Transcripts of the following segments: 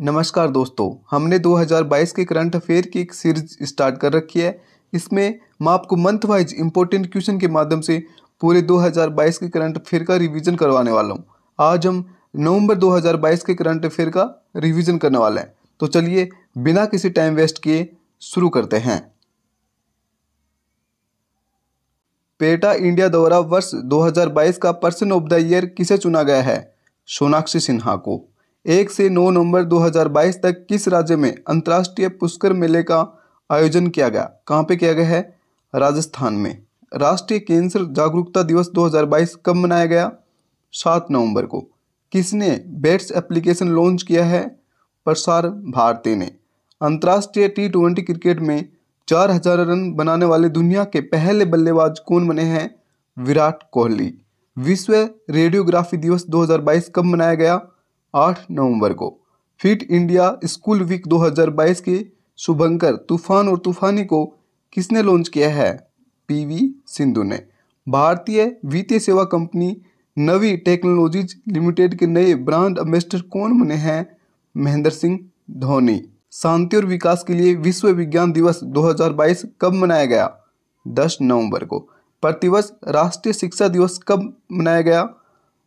नमस्कार दोस्तों हमने 2022 के करंट अफेयर की एक सीरीज स्टार्ट कर रखी है इसमें मैं आपको मंथ वाइज इंपॉर्टेंट क्वेश्चन के माध्यम से पूरे 2022 के करंट अफेयर का रिवीजन करवाने वाला हूं आज हम नवंबर 2022 के करंट अफेयर का रिवीजन करने वाले हैं तो चलिए बिना किसी टाइम वेस्ट किए शुरू करते हैं पेटा इंडिया द्वारा वर्ष दो का पर्सन ऑफ द ईयर किसे चुना गया है सोनाक्षी सिन्हा को एक से 9 नवंबर 2022 तक किस राज्य में अंतर्राष्ट्रीय पुष्कर मेले का आयोजन किया गया कहाँ पे किया गया है राजस्थान में राष्ट्रीय कैंसर जागरूकता दिवस 2022 कब मनाया गया 7 नवंबर को किसने बेट्स एप्लीकेशन लॉन्च किया है प्रसार भारती ने अंतर्राष्ट्रीय टी ट्वेंटी क्रिकेट में चार हजार रन बनाने वाले दुनिया के पहले बल्लेबाज कौन बने हैं विराट कोहली विश्व रेडियोग्राफी दिवस 2022 कब मनाया गया आठ नवंबर को फिट इंडिया स्कूल वीक 2022 के शुभंकर तूफान और तूफानी को किसने लॉन्च किया है पीवी सिंधु ने भारतीय वित्तीय सेवा कंपनी नवी टेक्नोलॉजीज लिमिटेड के नए ब्रांड एम्बेसडर कौन बने हैं महेंद्र सिंह धोनी शांति और विकास के लिए विश्व विज्ञान दिवस 2022 कब मनाया गया 10 नवंबर को प्रतिवर्ष राष्ट्रीय शिक्षा दिवस कब मनाया गया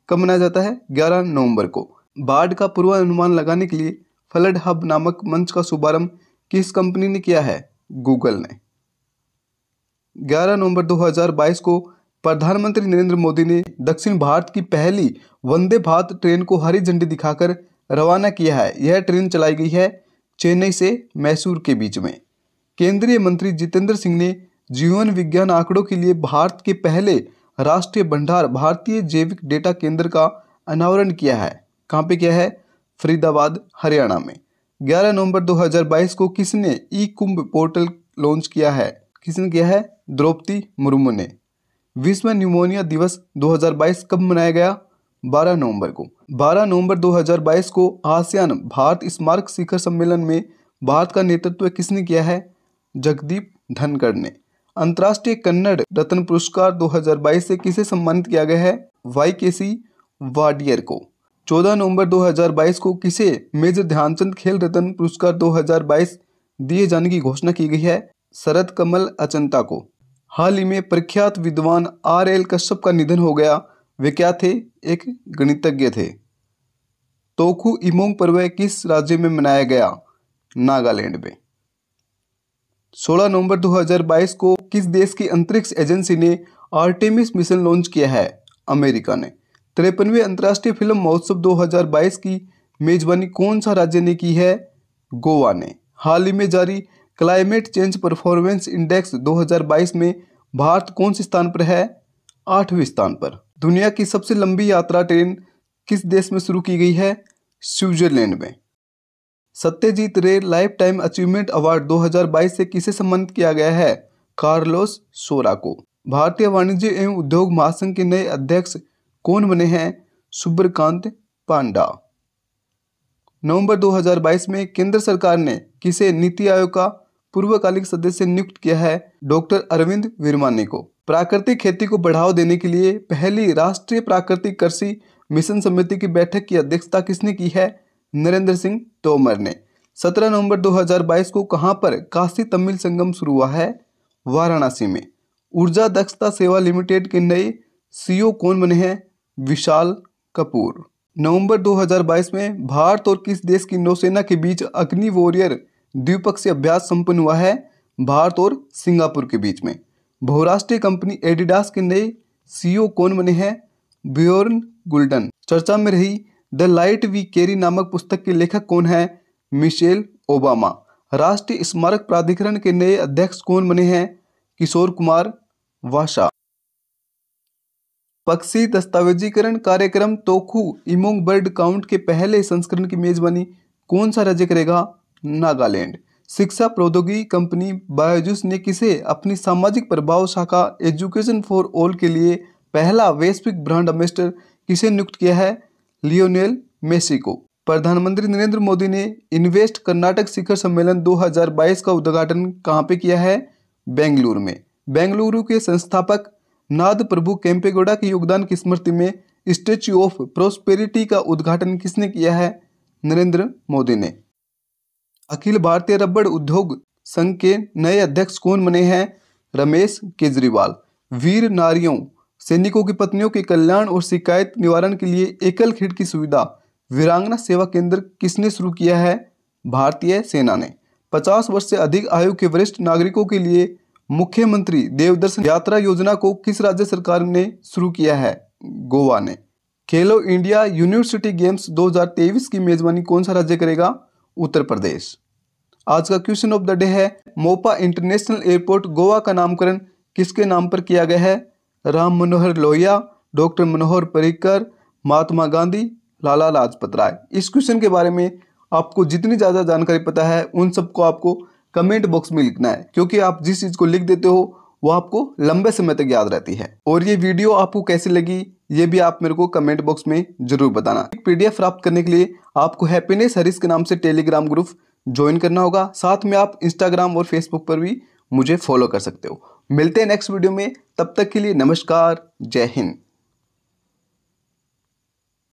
कब मनाया जाता है 11 नवंबर को बाढ़ का पूर्वानुमान लगाने के लिए फ्लड हब नामक मंच का शुभारंभ किस कंपनी ने किया है गूगल ने 11 नवंबर 2022 को प्रधानमंत्री नरेंद्र मोदी ने दक्षिण भारत की पहली वंदे भारत ट्रेन को हरी झंडी दिखाकर रवाना किया है यह ट्रेन चलाई गई है चेन्नई से मैसूर के बीच में केंद्रीय मंत्री जितेंद्र सिंह ने जीवन विज्ञान आंकड़ों के लिए भारत के पहले राष्ट्रीय भंडार भारतीय जैविक डेटा केंद्र का अनावरण किया है कहाँ पे क्या है फरीदाबाद हरियाणा में 11 नवंबर 2022 को किसने ई कुंभ पोर्टल लॉन्च किया है किसने किया है द्रौपदी मुर्मू ने विश्व न्यूमोनिया दिवस 2022 कब मनाया गया 12 नवंबर को 12 नवंबर 2022 को आसियान भारत स्मारक शिखर सम्मेलन में भारत का नेतृत्व किसने किया है जगदीप धनखड़ ने अंतर्राष्ट्रीय कन्नड़ रत्न पुरस्कार 2022 से किसे सम्मानित किया गया है वाई के सी वाडियर को 14 नवंबर 2022 को किसे मेजर ध्यानचंद खेल रत्न पुरस्कार 2022 दिए जाने की घोषणा की गई है शरद कमल अचंता को हाल ही में प्रख्यात विद्वान आर एल कश्यप का निधन हो गया वे क्या थे एक गणितज्ञ थे तोखु इमोंग पर्व किस राज्य में मनाया गया नागालैंड में 16 नवंबर 2022 को किस देश की अंतरिक्ष एजेंसी ने आर्टेमिस मिशन लॉन्च किया है अमेरिका ने तिरपनवे अंतर्राष्ट्रीय फिल्म महोत्सव 2022 की मेजबानी कौन सा राज्य ने की है गोवा ने हाल ही में जारी क्लाइमेट चेंज परफॉर्मेंस इंडेक्स 2022 में भारत कौन से स्थान पर है आठवें स्थान पर दुनिया की सबसे लंबी यात्रा ट्रेन किस देश में शुरू की गई है स्विट्जरलैंड में सत्यजीत रे लाइफ टाइम अचीवमेंट अवार्ड 2022 से किसे सम्मानित किया गया है कार्लोस सोरा को भारतीय वाणिज्य एवं उद्योग महासंघ के नए अध्यक्ष कौन बने हैं सुब्रकांत पांडा नवंबर 2022 में केंद्र सरकार ने किसे नीति आयोग का पूर्वकालिक सदस्य नियुक्त किया है डॉक्टर अरविंद वीरमानी को प्राकृतिक खेती को बढ़ावा देने के लिए पहली राष्ट्रीय प्राकृतिक कृषि मिशन समिति की बैठक की अध्यक्षता किसने की है नरेंद्र सिंह तोमर ने 17 नवंबर 2022 को कहां पर काशी तमिल संगम शुरू हुआ है वाराणसी में ऊर्जा दक्षता सेवा लिमिटेड के नए सीईओ कौन बने हैं विशाल कपूर नवंबर 2022 में भारत और किस देश की नौसेना के बीच अग्नि वॉरियर द्विपक्षीय अभ्यास संपन्न हुआ है भारत और सिंगापुर के बीच में बहुराष्ट्रीय कंपनी एडिडास के नए सीईओ कौन बने हैं ब्योर्न गुल्डन चर्चा में रही द लाइट वी कैरी नामक पुस्तक के लेखक कौन है मिशेल ओबामा राष्ट्रीय स्मारक प्राधिकरण के नए अध्यक्ष कौन बने हैं किशोर कुमार वाशा पक्षी दस्तावेजीकरण कार्यक्रम तोखू इमोंग बर्ड काउंट के पहले संस्करण की मेजबानी कौन सा राज्य करेगा नागालैंड शिक्षा प्रौद्योगिकी कंपनी बायोजूस ने किसे अपनी सामाजिक प्रभाव शाखा एजुकेशन फॉर ऑल के लिए पहला वैश्विक ब्रांड एम्बेसडर किसे नियुक्त किया है लियोनेल मेसी को प्रधानमंत्री नरेंद्र मोदी ने इन्वेस्ट कर्नाटक शिखर सम्मेलन 2022 का उद्घाटन कहाँ पे किया है बेंगलुरु में बेंगलुरु के संस्थापक नाद प्रभु कैंपेगोडा के योगदान की स्मृति में स्टेच्यू ऑफ प्रोस्पेरिटी का उद्घाटन किसने किया है नरेंद्र मोदी ने अखिल भारतीय रबड़ उद्योग संघ के नए अध्यक्ष कौन बने हैं रमेश केजरीवाल वीर नारियों सैनिकों की पत्नियों के कल्याण और शिकायत निवारण के लिए एकल खिड़की सुविधा वीरांगना सेवा केंद्र किसने शुरू किया है भारतीय सेना ने 50 वर्ष से अधिक आयु के वरिष्ठ नागरिकों के लिए मुख्यमंत्री देवदर्शन यात्रा योजना को किस राज्य सरकार ने शुरू किया है गोवा ने खेलो इंडिया यूनिवर्सिटी गेम्स 2023 की मेजबानी कौन सा राज्य करेगा उत्तर प्रदेश आज का क्वेश्चन ऑफ द डे है मोपा इंटरनेशनल एयरपोर्ट गोवा का नामकरण किसके नाम पर किया गया है राम मनोहर लोहिया डॉक्टर मनोहर पर्रिकर महात्मा गांधी लाला लाजपत राय इस क्वेश्चन के बारे में आपको जितनी ज़्यादा जानकारी पता है उन सबको आपको कमेंट बॉक्स में लिखना है क्योंकि आप जिस चीज़ को लिख देते हो वो आपको लंबे समय तक याद रहती है और ये वीडियो आपको कैसी लगी ये भी आप मेरे को कमेंट बॉक्स में जरूर बताना पीडीएफ प्राप्त करने के लिए आपको हैप्पीनेस हरीश के नाम से टेलीग्राम ग्रुप ज्वाइन करना होगा साथ में आप इंस्टाग्राम और फेसबुक पर भी मुझे फॉलो कर सकते हो मिलते हैं नेक्स्ट वीडियो में तब तक के लिए नमस्कार जय हिंद